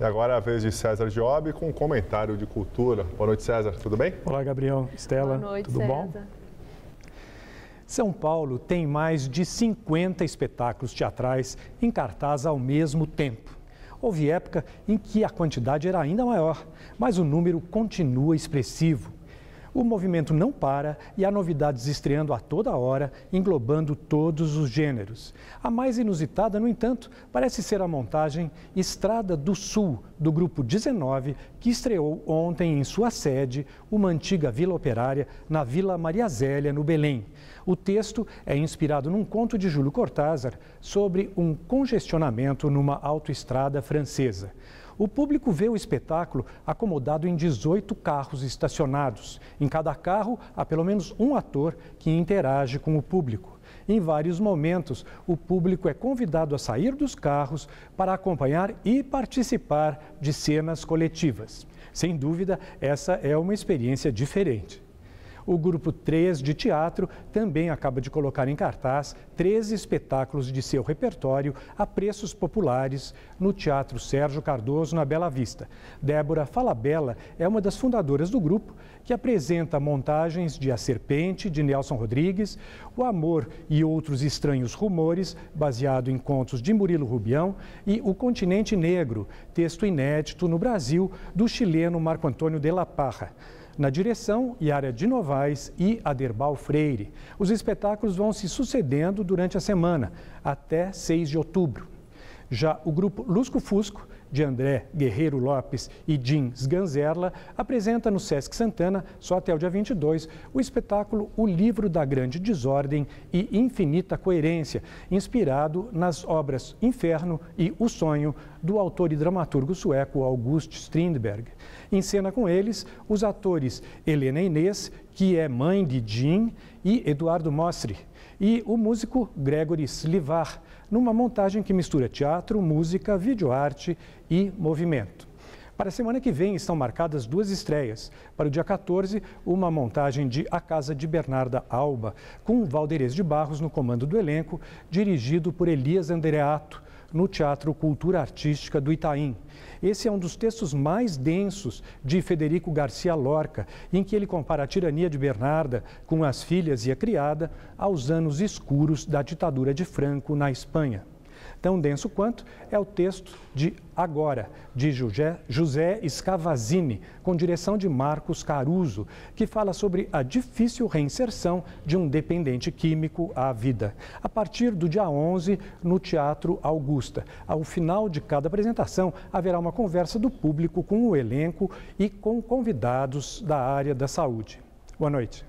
E agora é a vez de César Job com um comentário de cultura. Boa noite, César. Tudo bem? Olá, Gabriel. Estela. Boa noite, Tudo César. bom? São Paulo tem mais de 50 espetáculos teatrais em cartaz ao mesmo tempo. Houve época em que a quantidade era ainda maior, mas o número continua expressivo. O movimento não para e há novidades estreando a toda hora, englobando todos os gêneros. A mais inusitada, no entanto, parece ser a montagem Estrada do Sul, do grupo 19, que estreou ontem em sua sede, uma antiga vila operária, na Vila Maria Zélia, no Belém. O texto é inspirado num conto de Júlio Cortázar sobre um congestionamento numa autoestrada francesa. O público vê o espetáculo acomodado em 18 carros estacionados. Em cada carro, há pelo menos um ator que interage com o público. Em vários momentos, o público é convidado a sair dos carros para acompanhar e participar de cenas coletivas. Sem dúvida, essa é uma experiência diferente. O Grupo 3 de Teatro também acaba de colocar em cartaz 13 espetáculos de seu repertório a preços populares no Teatro Sérgio Cardoso, na Bela Vista. Débora Falabella é uma das fundadoras do grupo, que apresenta montagens de A Serpente, de Nelson Rodrigues, O Amor e Outros Estranhos Rumores, baseado em contos de Murilo Rubião, e O Continente Negro, texto inédito no Brasil, do chileno Marco Antônio de la Parra na direção e área de Novaes e Aderbal Freire. Os espetáculos vão se sucedendo durante a semana, até 6 de outubro. Já o grupo Lusco Fusco, de André Guerreiro Lopes e Jim Sganzerla, apresenta no Sesc Santana, só até o dia 22, o espetáculo O Livro da Grande Desordem e Infinita Coerência, inspirado nas obras Inferno e O Sonho, do autor e dramaturgo sueco August Strindberg. Em cena com eles, os atores Helena Inês, que é mãe de Jean, e Eduardo Mostre, e o músico Gregory Slivar, numa montagem que mistura teatro, música, videoarte e movimento. Para a semana que vem estão marcadas duas estreias. Para o dia 14, uma montagem de A Casa de Bernarda Alba, com Valderes de Barros no comando do elenco, dirigido por Elias Andreato, no Teatro Cultura Artística do Itaim. Esse é um dos textos mais densos de Federico Garcia Lorca, em que ele compara a tirania de Bernarda com as filhas e a criada aos anos escuros da ditadura de Franco na Espanha. Tão denso quanto é o texto de Agora, de José Scavazini, com direção de Marcos Caruso, que fala sobre a difícil reinserção de um dependente químico à vida. A partir do dia 11, no Teatro Augusta. Ao final de cada apresentação, haverá uma conversa do público com o elenco e com convidados da área da saúde. Boa noite.